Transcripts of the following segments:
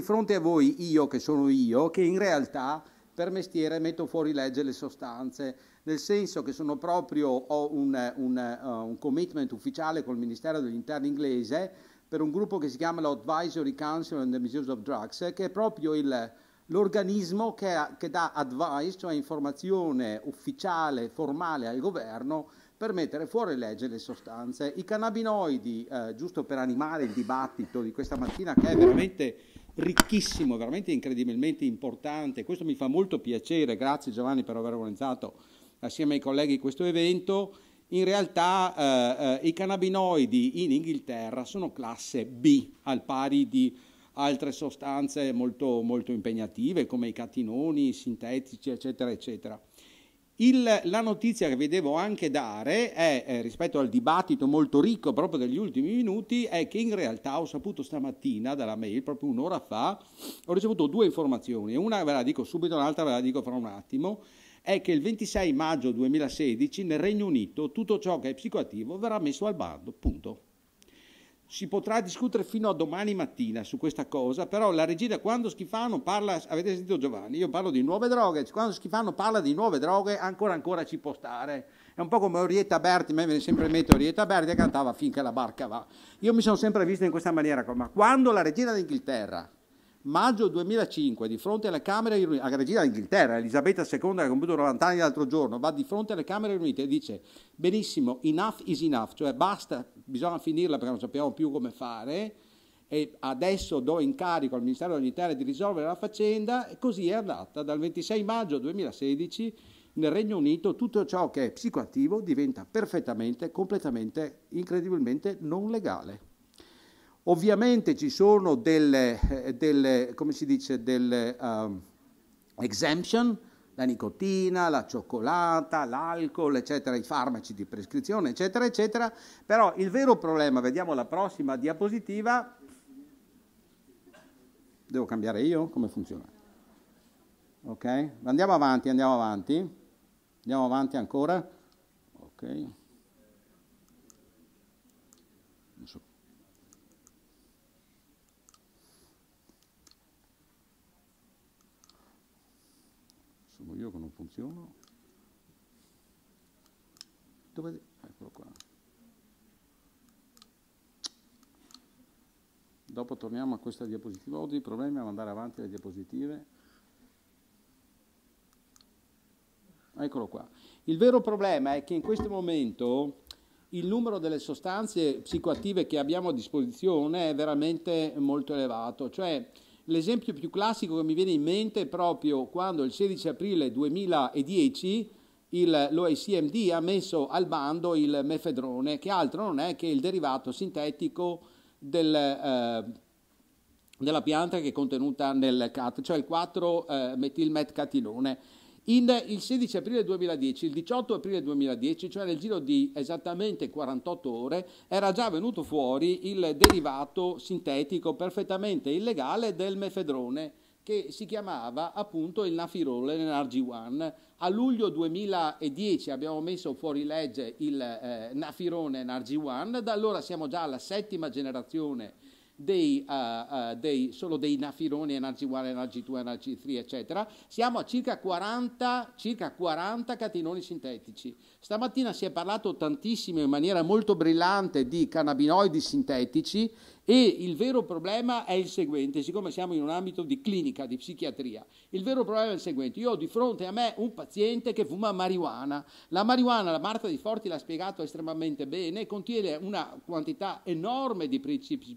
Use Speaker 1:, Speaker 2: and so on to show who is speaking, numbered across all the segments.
Speaker 1: di fronte a voi io che sono io, che in realtà per mestiere metto fuori legge le sostanze, nel senso che sono proprio, ho un, un, uh, un commitment ufficiale col Ministero degli Interni inglese per un gruppo che si chiama l'Advisory Council on the Misuse of Drugs, che è proprio il, l'organismo che, che, dà advice, cioè informazione ufficiale, formale al governo per mettere fuori legge le sostanze. I cannabinoidi, eh, giusto per animare il dibattito di questa mattina che è veramente ricchissimo, veramente incredibilmente importante. Questo mi fa molto piacere, grazie Giovanni per aver organizzato assieme ai colleghi questo evento. In realtà eh, eh, i cannabinoidi in Inghilterra sono classe B, al pari di altre sostanze molto, molto impegnative come i catinoni sintetici, eccetera, eccetera. Il, la notizia che vi devo anche dare è, eh, rispetto al dibattito molto ricco proprio degli ultimi minuti, è che in realtà ho saputo stamattina dalla mail, proprio un'ora fa, ho ricevuto due informazioni, una ve la dico subito, l'altra ve la dico fra un attimo, è che il 26 maggio 2016 nel Regno Unito tutto ciò che è psicoattivo verrà messo al bando, punto si potrà discutere fino a domani mattina su questa cosa, però la regina quando Schifano parla, avete sentito Giovanni, io parlo di nuove droghe, quando Schifano parla di nuove droghe ancora ancora ci può stare. È un po' come Orietta Berti, me ne sempre metto Orietta Berti che cantava finché la barca va. Io mi sono sempre visto in questa maniera, ma quando la regina d'Inghilterra Maggio 2005, di fronte alla Camera Riunita, la regina d'Inghilterra, Elisabetta II, che ha compiuto 90 anni l'altro giorno, va di fronte alle Camere Unite e dice benissimo, enough is enough, cioè basta, bisogna finirla perché non sappiamo più come fare, e adesso do incarico al Ministero dell'Interno di risolvere la faccenda, e così è andata. Dal 26 maggio 2016 nel Regno Unito tutto ciò che è psicoattivo diventa perfettamente, completamente, incredibilmente non legale. Ovviamente ci sono delle, eh, delle come si dice, delle um, exemption, la nicotina, la cioccolata, l'alcol, eccetera, i farmaci di prescrizione, eccetera, eccetera. Però il vero problema, vediamo la prossima diapositiva. Devo cambiare io? Come funziona? Ok, andiamo avanti, andiamo avanti. Andiamo avanti ancora. Ok. io che non funziono. Dove? Eccolo qua. Dopo torniamo a questa diapositiva. Oggi il problemi è mandare avanti le diapositive. Eccolo qua. Il vero problema è che in questo momento il numero delle sostanze psicoattive che abbiamo a disposizione è veramente molto elevato. Cioè, L'esempio più classico che mi viene in mente è proprio quando il 16 aprile 2010 il, l'OICMD ha messo al bando il mefedrone, che altro non è che il derivato sintetico del, eh, della pianta che è contenuta nel CAT, cioè il 4-metilmetcatinone. In, il 16 aprile 2010, il 18 aprile 2010, cioè nel giro di esattamente 48 ore, era già venuto fuori il derivato sintetico perfettamente illegale del mefedrone che si chiamava appunto il Nafirole NRG1. A luglio 2010 abbiamo messo fuori legge il eh, Nafirone NRG1, da allora siamo già alla settima generazione dei, uh, uh, dei, solo dei nafironi, energy 1, energy 2, energy 3, eccetera, siamo a circa 40, circa 40 catinoni sintetici. Stamattina si è parlato tantissimo in maniera molto brillante di cannabinoidi sintetici e il vero problema è il seguente, siccome siamo in un ambito di clinica, di psichiatria, il vero problema è il seguente, io ho di fronte a me un paziente che fuma marijuana, la marijuana, la Marta Di Forti l'ha spiegato estremamente bene, contiene una quantità enorme di principi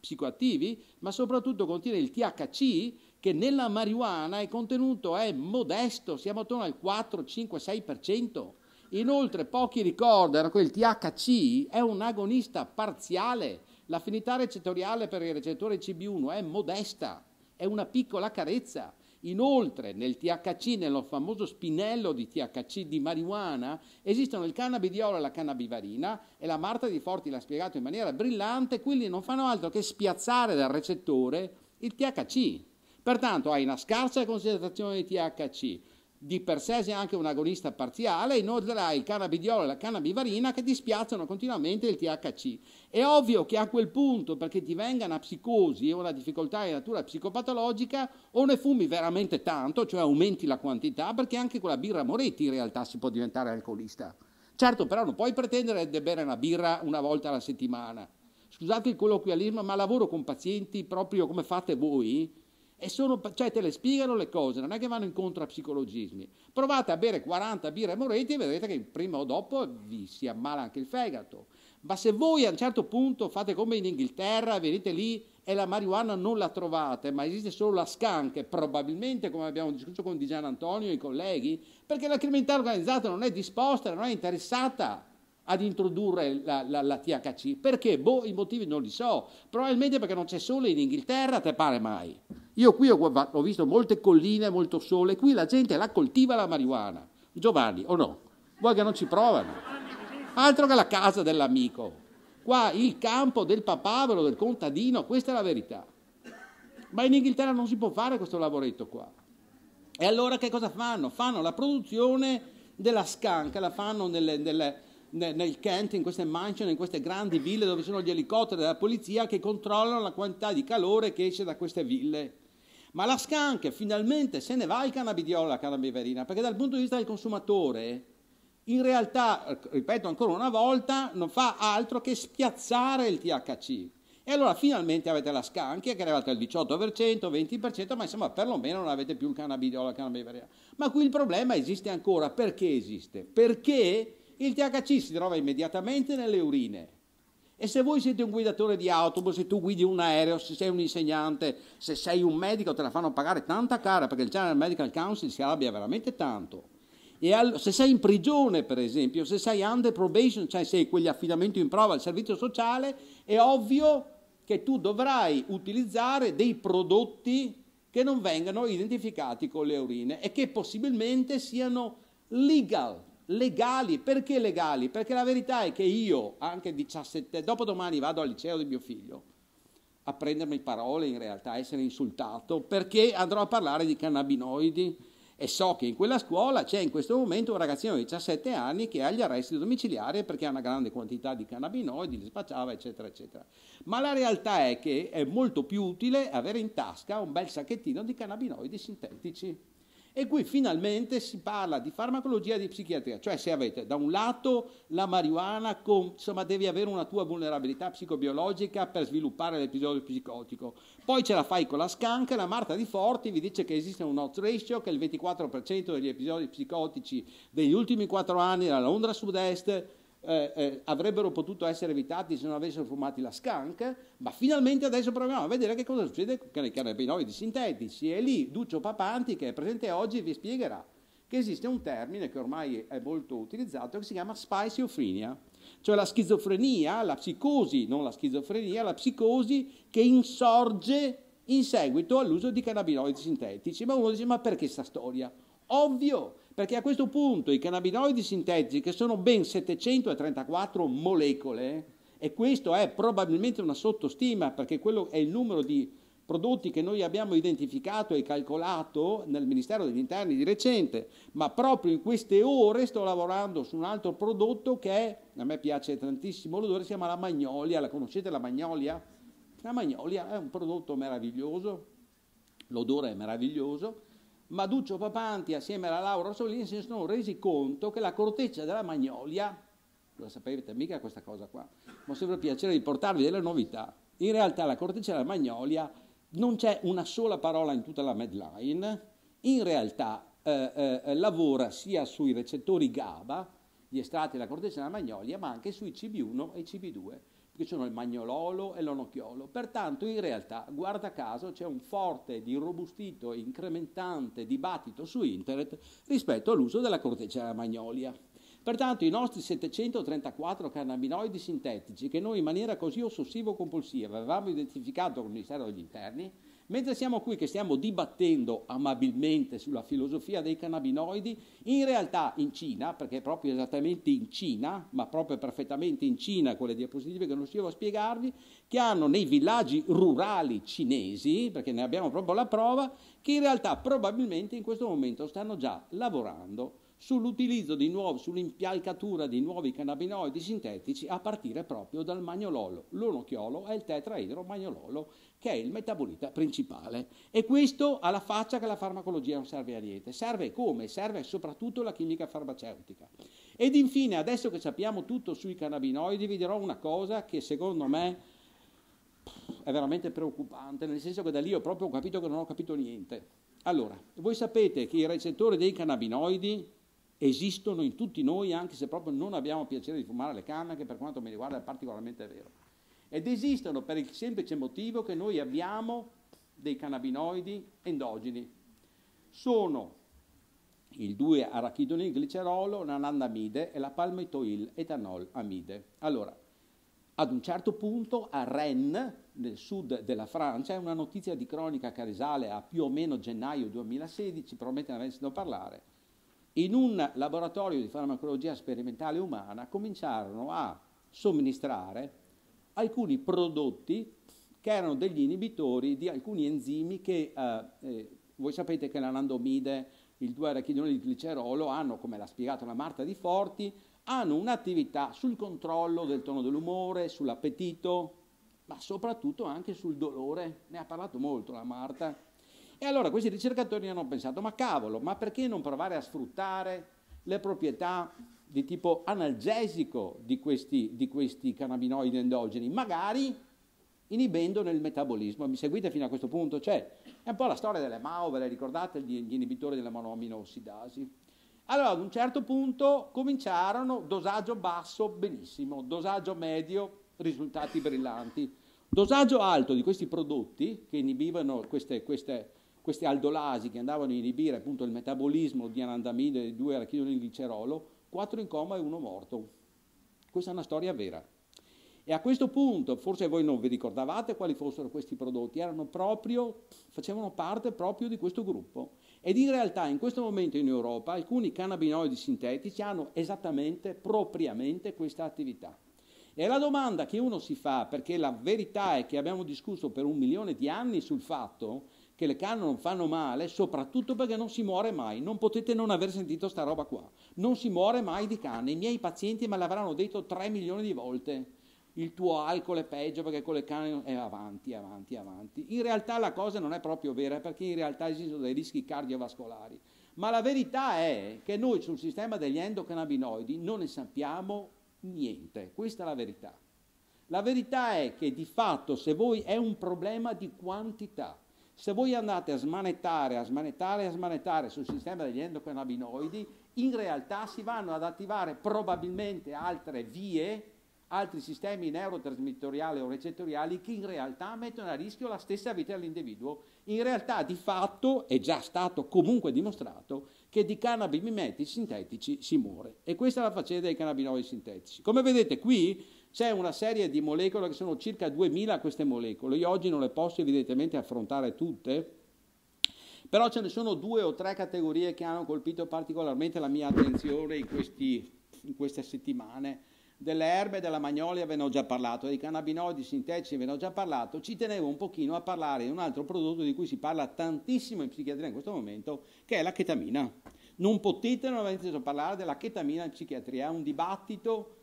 Speaker 1: psicoattivi, ma soprattutto contiene il THC che nella marijuana il contenuto è modesto, siamo attorno al 4, 5, 6%. Inoltre pochi ricordano che il THC è un agonista parziale, L'affinità recettoriale per il recettore CB1 è modesta, è una piccola carezza. Inoltre, nel THC, nello famoso spinello di THC di marijuana, esistono il cannabidiolo e la cannabivarina e la Marta Di Forti l'ha spiegato in maniera brillante, quindi non fanno altro che spiazzare dal recettore il THC. Pertanto hai una scarsa concentrazione di THC, di per sé sei anche un agonista parziale, inoltre hai il cannabidiolo e la cannabivarina che dispiazzano continuamente il THC. È ovvio che a quel punto, perché ti venga una psicosi o una difficoltà di natura psicopatologica, o ne fumi veramente tanto, cioè aumenti la quantità, perché anche con la birra Moretti in realtà si può diventare alcolista. Certo, però non puoi pretendere di bere una birra una volta alla settimana. Scusate il colloquialismo, ma lavoro con pazienti proprio come fate voi, e sono, cioè te le spiegano le cose, non è che vanno incontro a psicologismi. Provate a bere 40 birre moretti e vedrete che prima o dopo vi si ammala anche il fegato. Ma se voi a un certo punto fate come in Inghilterra, venite lì e la marijuana non la trovate, ma esiste solo la scanche, probabilmente come abbiamo discusso con Di Gian Antonio e i colleghi, perché la criminalità organizzata non è disposta, non è interessata ad introdurre la, la, la THC. Perché? Boh, i motivi non li so. Probabilmente perché non c'è sole in Inghilterra, te pare mai. Io qui ho, ho visto molte colline, molto sole, qui la gente la coltiva la marijuana. Giovanni, o no? Vuoi che non ci provano? Altro che la casa dell'amico. Qua il campo del papavero, del contadino, questa è la verità. Ma in Inghilterra non si può fare questo lavoretto qua. E allora che cosa fanno? Fanno la produzione della scanca, la fanno nelle, nelle nel Kent, in queste mansion, in queste grandi ville dove sono gli elicotteri della polizia che controllano la quantità di calore che esce da queste ville. Ma la scanche finalmente se ne va il cannabidiolo, la cannabiverina, perché dal punto di vista del consumatore, in realtà, ripeto ancora una volta, non fa altro che spiazzare il THC. E allora finalmente avete la scanchia che è arrivata al 18%, 20%, ma insomma perlomeno non avete più il cannabidiolo, la cannabiverina. Ma qui il problema esiste ancora. Perché esiste? Perché il THC si trova immediatamente nelle urine. E se voi siete un guidatore di autobus, se tu guidi un aereo, se sei un insegnante, se sei un medico, te la fanno pagare tanta cara perché il General Medical Council si arrabbia veramente tanto. E al, se sei in prigione, per esempio, se sei under probation, cioè sei quegli affidamenti in prova al servizio sociale, è ovvio che tu dovrai utilizzare dei prodotti che non vengano identificati con le urine e che possibilmente siano legal, legali. Perché legali? Perché la verità è che io, anche 17, dopodomani vado al liceo di mio figlio a prendermi parole in realtà, a essere insultato, perché andrò a parlare di cannabinoidi e so che in quella scuola c'è in questo momento un ragazzino di 17 anni che ha gli arresti domiciliari perché ha una grande quantità di cannabinoidi, li spacciava, eccetera, eccetera. Ma la realtà è che è molto più utile avere in tasca un bel sacchettino di cannabinoidi sintetici e qui finalmente si parla di farmacologia e di psichiatria, cioè se avete da un lato la marijuana, con, insomma devi avere una tua vulnerabilità psicobiologica per sviluppare l'episodio psicotico, poi ce la fai con la scanca, la Marta di Forti vi dice che esiste un odds ratio che il 24% degli episodi psicotici degli ultimi 4 anni alla Londra Sud-Est eh, eh, avrebbero potuto essere evitati se non avessero fumato la skunk, ma finalmente adesso proviamo a vedere che cosa succede con i cannabinoidi sintetici. E lì Duccio Papanti, che è presente oggi, vi spiegherà che esiste un termine che ormai è molto utilizzato che si chiama spicefrenia, cioè la schizofrenia, la psicosi, non la schizofrenia, la psicosi che insorge in seguito all'uso di cannabinoidi sintetici. Ma uno dice, ma perché sta storia? Ovvio, perché a questo punto i cannabinoidi sintetici, che sono ben 734 molecole, e questo è probabilmente una sottostima, perché quello è il numero di prodotti che noi abbiamo identificato e calcolato nel Ministero degli Interni di recente, ma proprio in queste ore sto lavorando su un altro prodotto che è, a me piace tantissimo l'odore, si chiama la magnolia, la conoscete la magnolia? La magnolia è un prodotto meraviglioso, l'odore è meraviglioso, ma Duccio Papanti assieme alla Laura Orsolini si sono resi conto che la corteccia della Magnolia, lo sapete mica questa cosa qua, ma ho sempre piacere di portarvi delle novità, in realtà la corteccia della Magnolia non c'è una sola parola in tutta la Medline, in realtà eh, eh, lavora sia sui recettori GABA, gli estratti della corteccia della Magnolia, ma anche sui CB1 e CB2 che sono il magnololo e l'onocchiolo. Pertanto in realtà, guarda caso, c'è un forte, irrobustito, incrementante dibattito su internet rispetto all'uso della corteccia della magnolia. Pertanto i nostri 734 cannabinoidi sintetici che noi in maniera così ossessivo-compulsiva avevamo identificato con il Ministero degli Interni Mentre siamo qui che stiamo dibattendo amabilmente sulla filosofia dei cannabinoidi, in realtà in Cina, perché proprio esattamente in Cina, ma proprio perfettamente in Cina con le diapositive che non riuscivo a spiegarvi, che hanno nei villaggi rurali cinesi, perché ne abbiamo proprio la prova, che in realtà probabilmente in questo momento stanno già lavorando sull'utilizzo di nuovo, sull'impialcatura di nuovi cannabinoidi sintetici a partire proprio dal magnololo. L'onochiolo è il tetraidromagnololo che è il metabolita principale e questo alla faccia che la farmacologia non serve a niente, serve come? Serve soprattutto la chimica farmaceutica. Ed infine, adesso che sappiamo tutto sui cannabinoidi, vi dirò una cosa che secondo me è veramente preoccupante, nel senso che da lì ho proprio capito che non ho capito niente. Allora, voi sapete che i recettori dei cannabinoidi esistono in tutti noi anche se proprio non abbiamo piacere di fumare le canne, che per quanto mi riguarda è particolarmente vero. Ed esistono per il semplice motivo che noi abbiamo dei cannabinoidi endogeni. Sono il 2-arachidonilglicerolo, arachidone l'anandamide e la palmitoil etanolamide. Allora, ad un certo punto a Rennes, nel sud della Francia, è una notizia di cronica che risale a più o meno gennaio 2016, probabilmente ne avessero parlare, in un laboratorio di farmacologia sperimentale umana cominciarono a somministrare alcuni prodotti che erano degli inibitori di alcuni enzimi che eh, eh, voi sapete che l'anandomide, il 2-arachidone di glicerolo hanno, come l'ha spiegato la Marta Di Forti, hanno un'attività sul controllo del tono dell'umore, sull'appetito, ma soprattutto anche sul dolore. Ne ha parlato molto la Marta e allora questi ricercatori hanno pensato, ma cavolo, ma perché non provare a sfruttare le proprietà di tipo analgesico di questi, di questi cannabinoidi endogeni, magari inibendo nel metabolismo. Mi seguite fino a questo punto? Cioè, è un po' la storia delle MAO, ve la ricordate, gli inibitori delle monoaminoossidasi. Allora, ad un certo punto cominciarono, dosaggio basso, benissimo, dosaggio medio, risultati brillanti. Dosaggio alto di questi prodotti che inibivano queste, queste queste aldolasi che andavano a inibire appunto il metabolismo di anandamide e 2 arachidoni di glicerolo, 4 in coma e 1 morto. Questa è una storia vera. E a questo punto, forse voi non vi ricordavate quali fossero questi prodotti, proprio, facevano parte proprio di questo gruppo. Ed in realtà in questo momento in Europa alcuni cannabinoidi sintetici hanno esattamente, propriamente questa attività. E la domanda che uno si fa, perché la verità è che abbiamo discusso per un milione di anni sul fatto che le canne non fanno male, soprattutto perché non si muore mai. Non potete non aver sentito sta roba qua. Non si muore mai di canne. I miei pazienti me l'avranno detto 3 milioni di volte. Il tuo alcol è peggio perché con le canne è avanti, avanti, avanti. In realtà la cosa non è proprio vera perché in realtà esistono dei rischi cardiovascolari. Ma la verità è che noi sul sistema degli endocannabinoidi non ne sappiamo niente. Questa è la verità. La verità è che di fatto se voi è un problema di quantità. Se voi andate a smanettare, a smanettare, a smanettare sul sistema degli endocannabinoidi, in realtà si vanno ad attivare probabilmente altre vie, altri sistemi neurotrasmittoriali o recettoriali che in realtà mettono a rischio la stessa vita dell'individuo. In realtà di fatto è già stato comunque dimostrato che di cannabis mimetici sintetici si muore. E questa è la faccenda dei cannabinoidi sintetici. Come vedete qui c'è una serie di molecole che sono circa 2000 queste molecole, io oggi non le posso evidentemente affrontare tutte, però ce ne sono due o tre categorie che hanno colpito particolarmente la mia attenzione in, questi, in queste settimane. Delle erbe, della magnolia ve ne ho già parlato, dei cannabinoidi sintetici ve ne ho già parlato, ci tenevo un pochino a parlare di un altro prodotto di cui si parla tantissimo in psichiatria in questo momento, che è la chetamina. Non potete non aver sentito parlare della chetamina in psichiatria, è un dibattito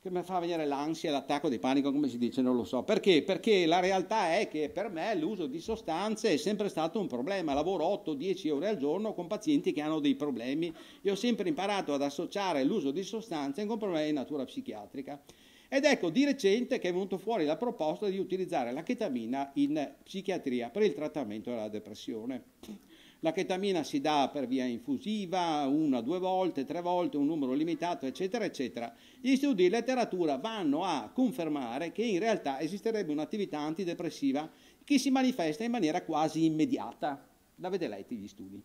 Speaker 1: che mi fa venire l'ansia, l'attacco di panico, come si dice, non lo so. Perché? Perché la realtà è che per me l'uso di sostanze è sempre stato un problema. Lavoro 8-10 ore al giorno con pazienti che hanno dei problemi e ho sempre imparato ad associare l'uso di sostanze con problemi di natura psichiatrica. Ed ecco di recente che è venuto fuori la proposta di utilizzare la chetamina in psichiatria per il trattamento della depressione. La ketamina si dà per via infusiva, una, due volte, tre volte, un numero limitato, eccetera, eccetera. Gli studi di letteratura vanno a confermare che in realtà esisterebbe un'attività antidepressiva che si manifesta in maniera quasi immediata. L'avete letti gli studi.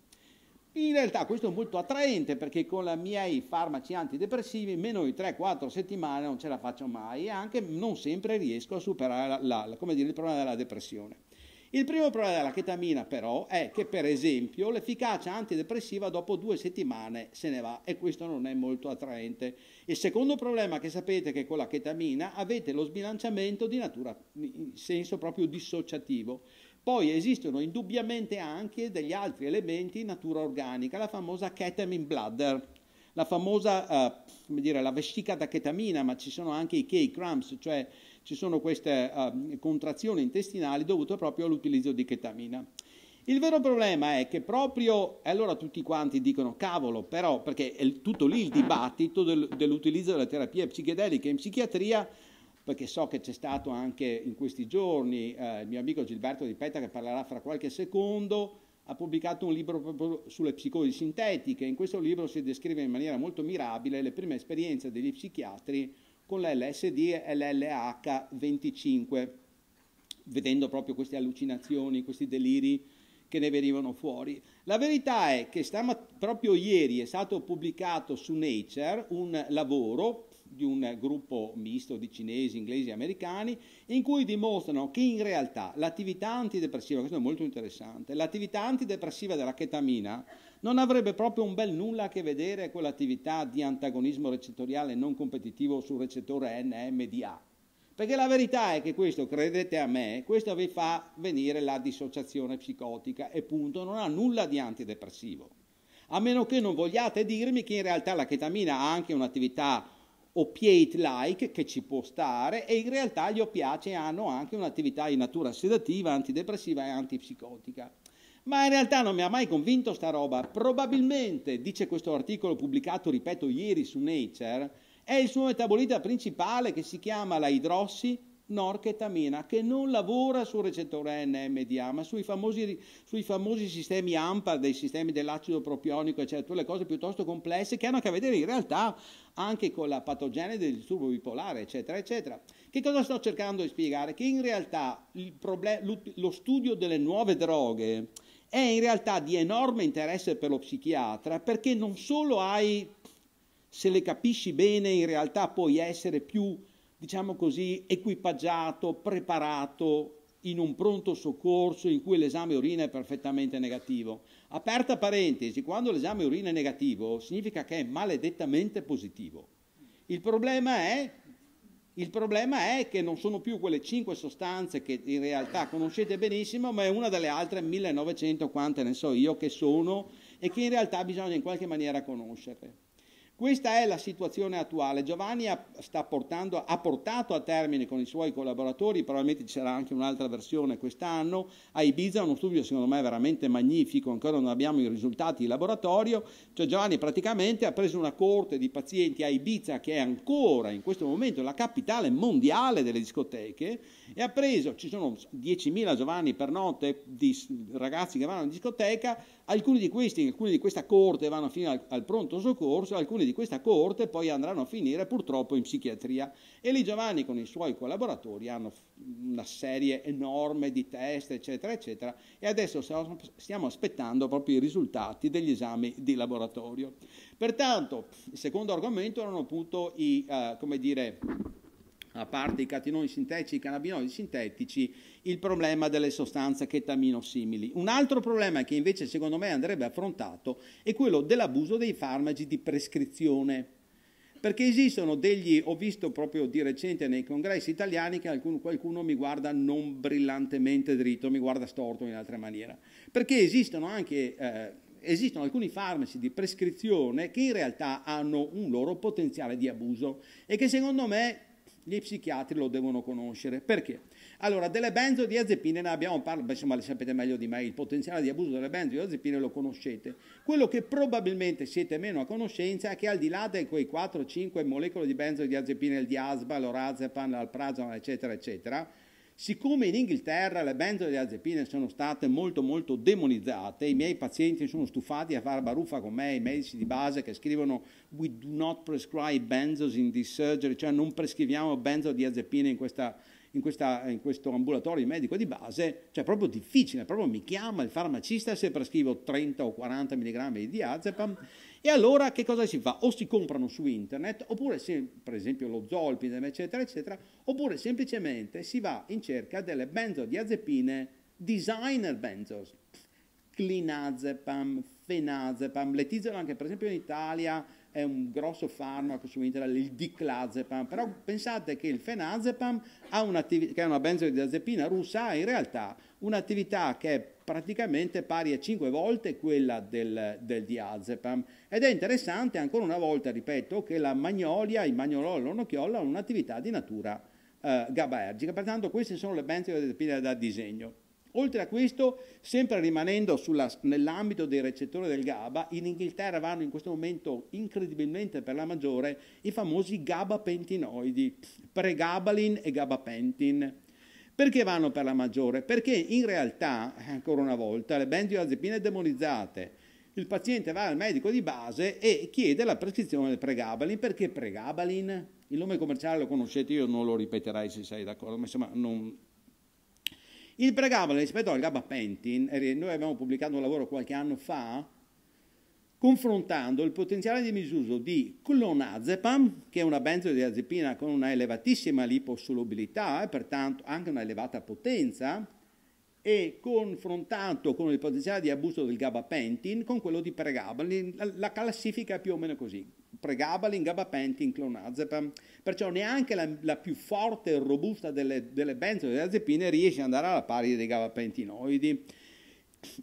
Speaker 1: In realtà questo è molto attraente perché con i miei farmaci antidepressivi meno di 3-4 settimane non ce la faccio mai e anche non sempre riesco a superare la, la, la, dire, il problema della depressione. Il primo problema della chetamina però è che per esempio l'efficacia antidepressiva dopo due settimane se ne va e questo non è molto attraente. Il secondo problema è che sapete che con la chetamina avete lo sbilanciamento di natura in senso proprio dissociativo. Poi esistono indubbiamente anche degli altri elementi in natura organica, la famosa ketamine bladder, la famosa, eh, come dire, la vescica da chetamina, ma ci sono anche i K-crumbs, cioè ci sono queste uh, contrazioni intestinali dovute proprio all'utilizzo di chetamina. Il vero problema è che proprio, e allora tutti quanti dicono cavolo, però, perché è tutto lì il dibattito del, dell'utilizzo delle terapie psichedeliche in psichiatria, perché so che c'è stato anche in questi giorni eh, il mio amico Gilberto Di Petta che parlerà fra qualche secondo, ha pubblicato un libro proprio sulle psicosi sintetiche, in questo libro si descrive in maniera molto mirabile le prime esperienze degli psichiatri con la LSD e l'LH25, vedendo proprio queste allucinazioni, questi deliri che ne venivano fuori. La verità è che stamat- proprio ieri è stato pubblicato su Nature un lavoro di un gruppo misto di cinesi, inglesi e americani, in cui dimostrano che in realtà l'attività antidepressiva, questo è molto interessante, l'attività antidepressiva della chetamina non avrebbe proprio un bel nulla a che vedere con l'attività di antagonismo recettoriale non competitivo sul recettore NMDA. Perché la verità è che questo, credete a me, questo vi fa venire la dissociazione psicotica e punto, non ha nulla di antidepressivo. A meno che non vogliate dirmi che in realtà la chetamina ha anche un'attività opiate-like che ci può stare e in realtà gli opiacei hanno anche un'attività di natura sedativa, antidepressiva e antipsicotica. Ma in realtà non mi ha mai convinto sta roba. Probabilmente, dice questo articolo pubblicato, ripeto, ieri su Nature, è il suo metabolita principale che si chiama la idrossi norchetamina, che non lavora sul recettore NMDA, ma sui famosi, sui famosi sistemi AMPA, dei sistemi dell'acido propionico, eccetera, tutte le cose piuttosto complesse che hanno a che vedere in realtà anche con la patogene del disturbo bipolare, eccetera, eccetera. Che cosa sto cercando di spiegare? Che in realtà lo studio delle nuove droghe è in realtà di enorme interesse per lo psichiatra perché non solo hai, se le capisci bene, in realtà puoi essere più, diciamo così, equipaggiato, preparato in un pronto soccorso in cui l'esame urina è perfettamente negativo. Aperta parentesi, quando l'esame urina è negativo significa che è maledettamente positivo. Il problema è il problema è che non sono più quelle cinque sostanze che in realtà conoscete benissimo, ma è una delle altre 1900 quante ne so io che sono e che in realtà bisogna in qualche maniera conoscere. Questa è la situazione attuale. Giovanni ha, portando, ha, portato a termine con i suoi collaboratori, probabilmente ci sarà anche un'altra versione quest'anno, a Ibiza uno studio secondo me veramente magnifico, ancora non abbiamo i risultati di laboratorio, cioè Giovanni praticamente ha preso una corte di pazienti a Ibiza che è ancora in questo momento la capitale mondiale delle discoteche e ha preso, ci sono 10.000 Giovanni per notte di ragazzi che vanno in discoteca, Alcuni di questi, alcuni di questa corte vanno fino al, al, pronto soccorso, alcuni di questa corte poi andranno a finire purtroppo in psichiatria. E lì Giovanni con i suoi collaboratori hanno una serie enorme di test, eccetera, eccetera, e adesso stiamo aspettando proprio i risultati degli esami di laboratorio. Pertanto, il secondo argomento erano appunto i, uh, come dire, a parte i catinoni sintetici e i cannabinoidi sintetici, il problema delle sostanze chetaminosimili. Un altro problema che invece secondo me andrebbe affrontato è quello dell'abuso dei farmaci di prescrizione. Perché esistono degli, ho visto proprio di recente nei congressi italiani che alcun, qualcuno mi guarda non brillantemente dritto, mi guarda storto in altra maniera. Perché esistono anche eh, esistono alcuni farmaci di prescrizione che in realtà hanno un loro potenziale di abuso e che secondo me gli psichiatri lo devono conoscere. Perché? Allora, delle benzodiazepine ne abbiamo parlato, insomma le sapete meglio di me, il potenziale di abuso delle benzodiazepine lo conoscete. Quello che probabilmente siete meno a conoscenza è che al di là di quei 4-5 molecole di benzodiazepine, il diazba, l'orazepam, l'alprazon, eccetera, eccetera, Siccome in Inghilterra le benzodiazepine sono state molto molto demonizzate, i miei pazienti sono stufati a fare baruffa con me, i medici di base che scrivono we do not prescribe benzos in this surgery, cioè non prescriviamo benzodiazepine in, questa, in, questa, in questo ambulatorio medico di base, cioè è proprio difficile, proprio mi chiama il farmacista se prescrivo 30 o 40 mg di diazepam e allora che cosa si fa? O si comprano su internet, oppure se, per esempio lo zolpidem, eccetera, eccetera, oppure semplicemente si va in cerca delle benzodiazepine designer benzos, clinazepam, fenazepam, letizolan anche per esempio in Italia è un grosso farmaco su internet, il diclazepam, però pensate che il fenazepam, che è una benzodiazepina russa, ha in realtà un'attività che è praticamente pari a 5 volte quella del, del diazepam. Ed è interessante ancora una volta, ripeto, che la magnolia, il magnolol e l'onochiolla hanno un'attività di natura eh, gabaergica, pertanto queste sono le benzodiazepine da disegno. Oltre a questo, sempre rimanendo sulla, nell'ambito dei recettori del GABA, in Inghilterra vanno in questo momento incredibilmente per la maggiore i famosi GABA-pentinoidi, pregabalin e gabapentin. Perché vanno per la maggiore? Perché in realtà, eh, ancora una volta, le benzodiazepine demonizzate. Il paziente va al medico di base e chiede la prescrizione del pregabalin. Perché pregabalin? Il nome commerciale lo conoscete, io non lo ripeterai se sei d'accordo, ma insomma non... Il pregabalin rispetto al gabapentin, noi abbiamo pubblicato un lavoro qualche anno fa, confrontando il potenziale di misuso di clonazepam, che è una benzodiazepina con una elevatissima liposolubilità e pertanto anche una elevata potenza, e confrontato con il potenziale di abuso del gabapentin con quello di pregabalin, la classifica è più o meno così, pregabalin, gabapentin, clonazepam, perciò neanche la, la più forte e robusta delle, delle benzodiazepine riesce ad andare alla pari dei gabapentinoidi.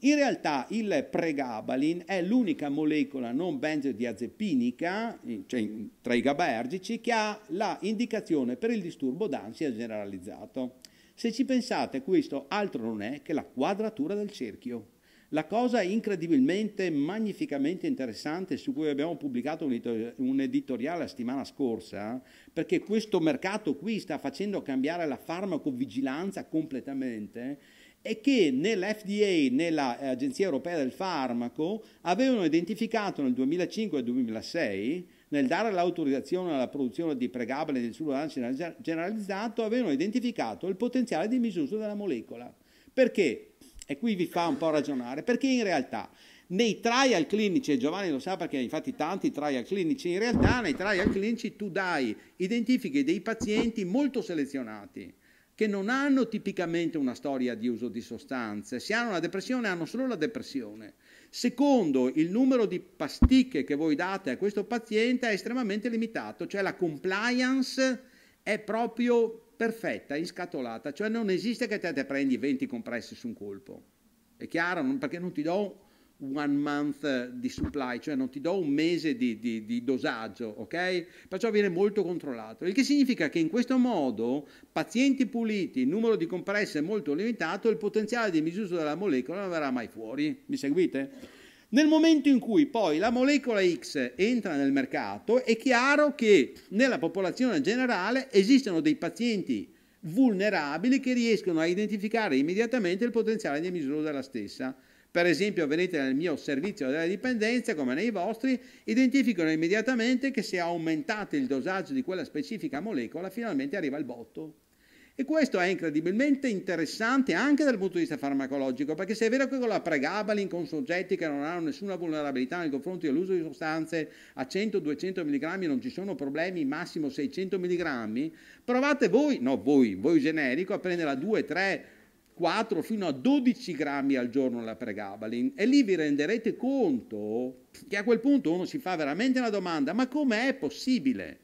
Speaker 1: In realtà il pregabalin è l'unica molecola non benzodiazepinica, cioè tra i gabergici, che ha la indicazione per il disturbo d'ansia generalizzato. Se ci pensate, questo altro non è che la quadratura del cerchio. La cosa incredibilmente, magnificamente interessante su cui abbiamo pubblicato un editoriale la settimana scorsa, perché questo mercato qui sta facendo cambiare la farmacovigilanza completamente, è che nell'FDA, nell'Agenzia eh, Europea del Farmaco, avevano identificato nel 2005 e 2006 nel dare l'autorizzazione alla produzione di pregabile del sull'ansia generalizzato, avevano identificato il potenziale di misuso della molecola. Perché? E qui vi fa un po' ragionare, perché in realtà nei trial clinici, e Giovanni lo sa perché infatti tanti trial clinici, in realtà nei trial clinici tu dai, identifichi dei pazienti molto selezionati che non hanno tipicamente una storia di uso di sostanze, se hanno la depressione hanno solo la depressione. Secondo, il numero di pasticche che voi date a questo paziente è estremamente limitato, cioè la compliance è proprio perfetta, inscatolata, cioè non esiste che te, te prendi 20 compressi su un colpo. È chiaro? Perché non ti do one month eh, di supply, cioè non ti do un mese di, di, di, dosaggio, ok? Perciò viene molto controllato. Il che significa che in questo modo pazienti puliti, il numero di compresse è molto limitato, il potenziale di misuso della molecola non verrà mai fuori. Mi seguite? Nel momento in cui poi la molecola X entra nel mercato, è chiaro che nella popolazione generale esistono dei pazienti vulnerabili che riescono a identificare immediatamente il potenziale di misura della stessa. Per esempio, vedete nel mio servizio della dipendenza, come nei vostri, identificano immediatamente che se aumentate il dosaggio di quella specifica molecola, finalmente arriva il botto. E questo è incredibilmente interessante anche dal punto di vista farmacologico, perché se è vero che con la pregabalin, con soggetti che non hanno nessuna vulnerabilità nei confronti dell'uso di sostanze a 100-200 mg non ci sono problemi, massimo 600 mg, provate voi, no voi, voi generico, a prendere la 2-3 4 fino a 12 grammi al giorno la pregabalin e lì vi renderete conto che a quel punto uno si fa veramente la domanda ma com'è possibile?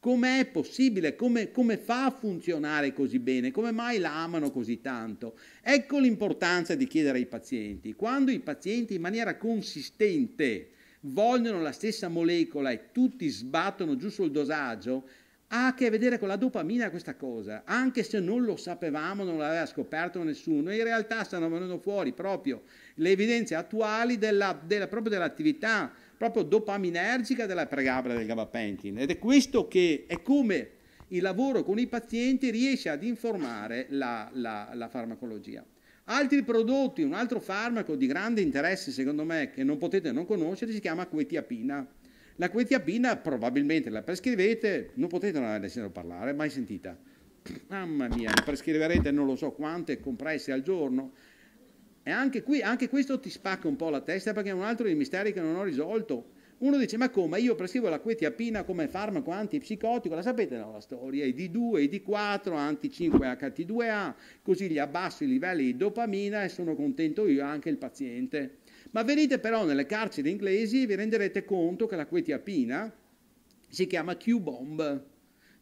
Speaker 1: Com'è possibile? Come, come, fa a funzionare così bene? Come mai la amano così tanto? Ecco l'importanza di chiedere ai pazienti. Quando i pazienti in maniera consistente vogliono la stessa molecola e tutti sbattono giù sul dosaggio, ha a che vedere con la dopamina questa cosa, anche se non lo sapevamo, non l'aveva scoperto nessuno, in realtà stanno venendo fuori proprio le evidenze attuali della, della, proprio dell'attività proprio dopaminergica della pregabra del gabapentin ed è questo che è come il lavoro con i pazienti riesce ad informare la, la, la farmacologia. Altri prodotti, un altro farmaco di grande interesse secondo me che non potete non conoscere si chiama quetiapina la quetiapina probabilmente la prescrivete, non potete non averne parlare, mai sentita. Mamma mia, prescriverete non lo so quante compresse al giorno. E anche qui, anche questo ti spacca un po' la testa perché è un altro dei misteri che non ho risolto. Uno dice, ma come? Io prescrivo la quetiapina come farmaco antipsicotico, la sapete no, la storia, i D2, i D4, anti-5-HT2A, così gli abbasso i livelli di dopamina e sono contento io, anche il paziente. Ma venite però nelle carceri inglesi e vi renderete conto che la quetiapina si chiama Q-bomb.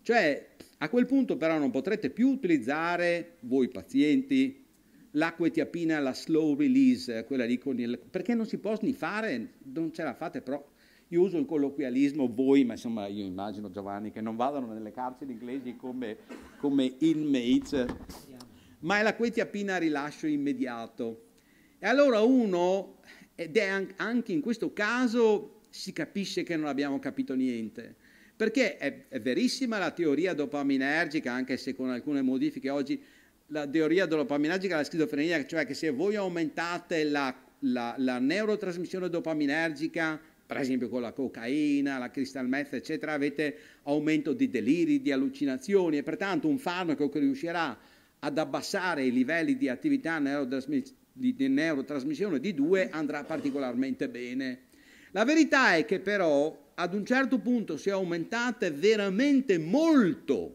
Speaker 1: Cioè, a quel punto però non potrete più utilizzare, voi pazienti, la quetiapina, la slow release, quella lì con il... perché non si può sniffare, non ce la fate però... Io uso il colloquialismo voi, ma insomma io immagino Giovanni che non vadano nelle carceri inglesi come, come inmates, ma è la quetiapina a rilascio immediato e allora uno, ed è anche in questo caso, si capisce che non abbiamo capito niente, perché è, è verissima la teoria dopaminergica, anche se con alcune modifiche oggi, la teoria dopaminergica la schizofrenia, cioè che se voi aumentate la, la, la neurotrasmissione dopaminergica, per esempio con la cocaina, la cristalmezza, eccetera, avete aumento di deliri, di allucinazioni e pertanto un farmaco che riuscirà ad abbassare i livelli di attività neurotrasmissione di, di neurotrasmissione di 2 andrà particolarmente bene. La verità è che però ad un certo punto si è aumentato veramente molto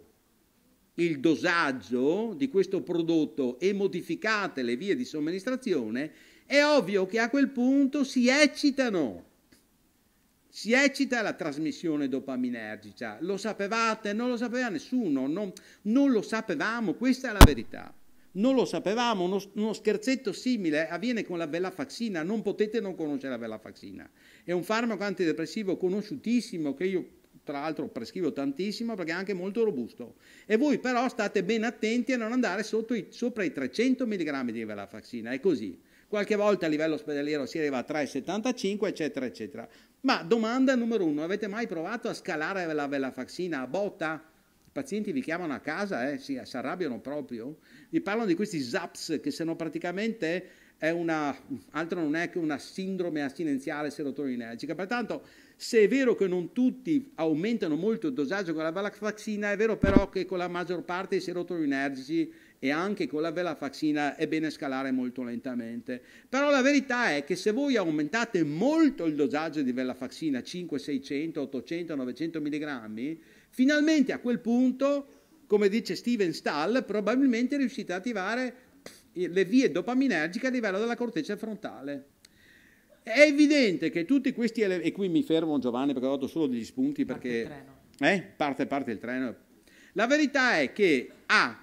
Speaker 1: il dosaggio di questo prodotto e modificate le vie di somministrazione, è ovvio che a quel punto si eccitano. Si eccita la trasmissione dopaminergica. Lo sapevate? Non lo sapeva nessuno. non, non lo sapevamo. Questa è la verità. Non lo sapevamo, uno, uno, scherzetto simile avviene con la Bellafaxina, non potete non conoscere la Bellafaxina. È un farmaco antidepressivo conosciutissimo che io tra l'altro prescrivo tantissimo perché è anche molto robusto. E voi però state ben attenti a non andare i, sopra i 300 mg di Bellafaxina, è così. Qualche volta a livello ospedaliero si arriva a 3,75 eccetera eccetera. Ma domanda numero uno, avete mai provato a scalare la Bellafaxina a botta? pazienti vi chiamano a casa, eh, si, si arrabbiano proprio, vi parlano di questi ZAPS che sono praticamente eh, una, altro non è che una sindrome astinenziale serotoninergica. Pertanto, se è vero che non tutti aumentano molto il dosaggio con la velafaxina, è vero però che con la maggior parte dei serotoninergici e anche con la velafaxina è bene scalare molto lentamente. Però la verità è che se voi aumentate molto il dosaggio di velafaxina, 5, 600, 800, 900 mg, Finalmente a quel punto, come dice Steven Stahl, probabilmente riuscite ad attivare le vie dopaminergiche a livello della corteccia frontale. È evidente che tutti questi elementi, e qui mi fermo Giovanni perché ho dato solo degli spunti perché... Parte, eh? parte, parte il treno. La verità è che A,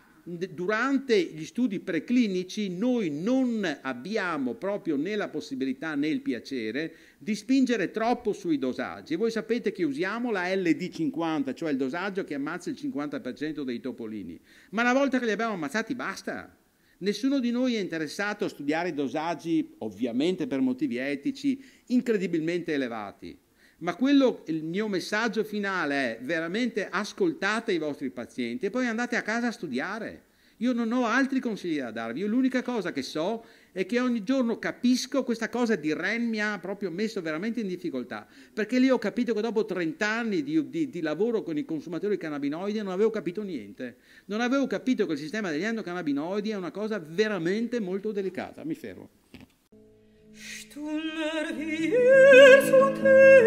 Speaker 1: durante gli studi preclinici noi non abbiamo proprio né la possibilità né il piacere di spingere troppo sui dosaggi. Voi sapete che usiamo la LD50, cioè il dosaggio che ammazza il 50% dei topolini, ma una volta che li abbiamo ammazzati basta. Nessuno di noi è interessato a studiare dosaggi, ovviamente per motivi etici, incredibilmente elevati. Ma quello, il mio messaggio finale è veramente ascoltate i vostri pazienti e poi andate a casa a studiare. Io non ho altri consigli da darvi, io l'unica cosa che so è che ogni giorno capisco questa cosa di Ren mi ha proprio messo veramente in difficoltà, perché lì ho capito che dopo 30 anni di, di, di lavoro con i consumatori cannabinoidi non avevo capito niente, non avevo capito che il sistema degli endocannabinoidi è una cosa veramente molto delicata, mi fermo.
Speaker 2: Stummer wir zum